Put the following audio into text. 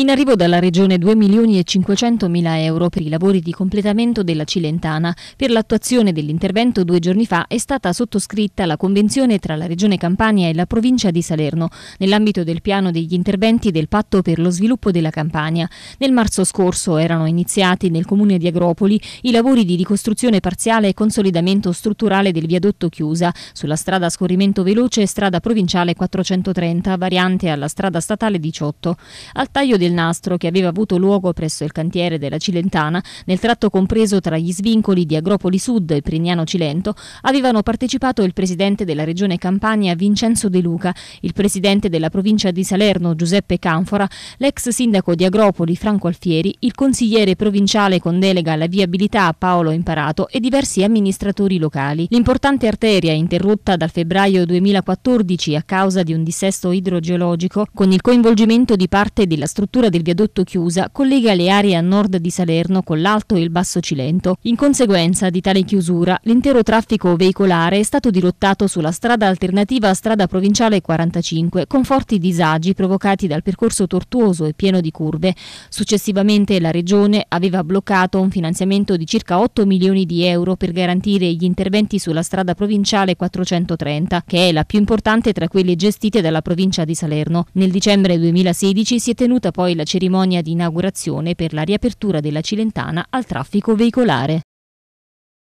In arrivo dalla Regione 2 milioni e 500 mila euro per i lavori di completamento della Cilentana. Per l'attuazione dell'intervento due giorni fa è stata sottoscritta la convenzione tra la Regione Campania e la provincia di Salerno nell'ambito del piano degli interventi del Patto per lo sviluppo della Campania. Nel marzo scorso erano iniziati nel comune di Agropoli i lavori di ricostruzione parziale e consolidamento strutturale del viadotto Chiusa sulla strada scorrimento veloce strada provinciale 430 variante alla strada statale 18. Al taglio del del nastro che aveva avuto luogo presso il cantiere della Cilentana nel tratto compreso tra gli svincoli di Agropoli Sud e Prignano Cilento avevano partecipato il presidente della regione Campania Vincenzo De Luca, il presidente della provincia di Salerno Giuseppe Canfora, l'ex sindaco di Agropoli Franco Alfieri, il consigliere provinciale con delega alla viabilità Paolo Imparato e diversi amministratori locali. L'importante arteria interrotta dal febbraio 2014 a causa di un dissesto idrogeologico con il coinvolgimento di parte della struttura struttura del viadotto chiusa collega le aree a nord di Salerno con l'Alto e il Basso Cilento. In conseguenza di tale chiusura, l'intero traffico veicolare è stato dirottato sulla strada alternativa a strada provinciale 45 con forti disagi provocati dal percorso tortuoso e pieno di curve. Successivamente la Regione aveva bloccato un finanziamento di circa 8 milioni di euro per garantire gli interventi sulla strada provinciale 430, che è la più importante tra quelle gestite dalla provincia di Salerno. Nel dicembre 2016 si è tenuta poi poi la cerimonia di inaugurazione per la riapertura della Cilentana al traffico veicolare.